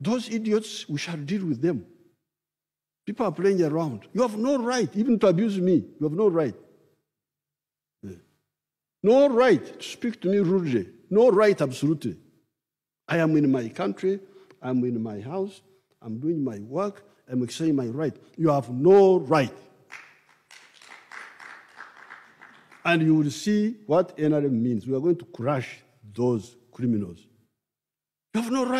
Those idiots, we shall deal with them. People are playing around. You have no right even to abuse me. You have no right. No right to speak to me rudely. No right, absolutely. I am in my country. I'm in my house. I'm doing my work. I'm exercising my right. You have no right. and you will see what NRM means. We are going to crush those criminals. You have no right.